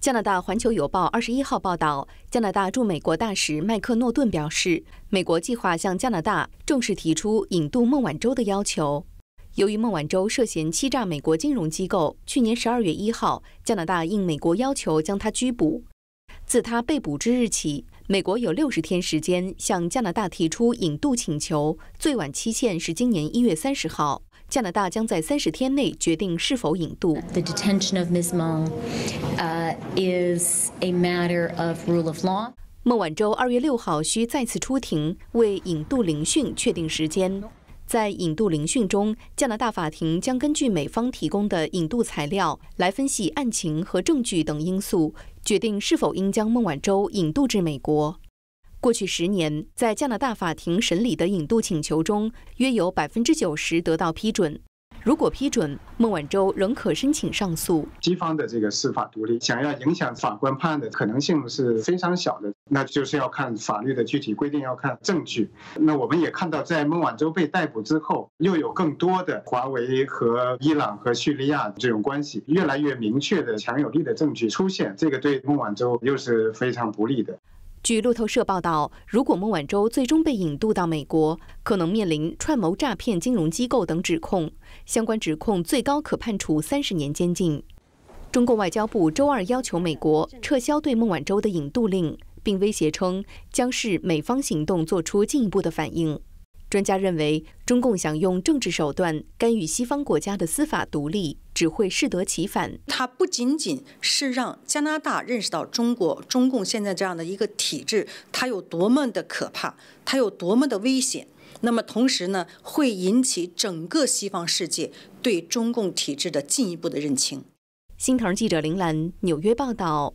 加拿大《环球邮报》二十一号报道，加拿大驻美国大使麦克诺顿表示，美国计划向加拿大正式提出引渡孟晚舟的要求。由于孟晚舟涉嫌欺诈美国金融机构，去年十二月一号，加拿大应美国要求将她拘捕。自她被捕之日起，美国有六十天时间向加拿大提出引渡请求，最晚期限是今年一月三十号。加拿大将在三十天内决定是否引渡。The detention of Ms. Meng, uh, is a matter of rule of law. 孟晚舟二月六号需再次出庭，为引渡聆讯确定时间。在引渡聆讯中，加拿大法庭将根据美方提供的引渡材料来分析案情和证据等因素，决定是否应将孟晚舟引渡至美国。过去十年，在加拿大法庭审理的引渡请求中，约有百分之九十得到批准。如果批准，孟晚舟仍可申请上诉。西方的这个司法独立，想要影响法官判案的可能性是非常小的。那就是要看法律的具体规定，要看证据。那我们也看到，在孟晚舟被逮捕之后，又有更多的华为和伊朗和叙利亚这种关系越来越明确的强有力的证据出现，这个对孟晚舟又是非常不利的。据路透社报道，如果孟晚舟最终被引渡到美国，可能面临串谋诈骗金融机构等指控，相关指控最高可判处三十年监禁。中共外交部周二要求美国撤销对孟晚舟的引渡令，并威胁称将视美方行动作出进一步的反应。专家认为，中共想用政治手段干预西方国家的司法独立。只会适得其反。它不仅仅是让加拿大认识到中国中共现在这样的一个体制，它有多么的可怕，它有多么的危险。那么同时呢，会引起整个西方世界对中共体制的进一步的认清。心疼记者林兰，纽约报道。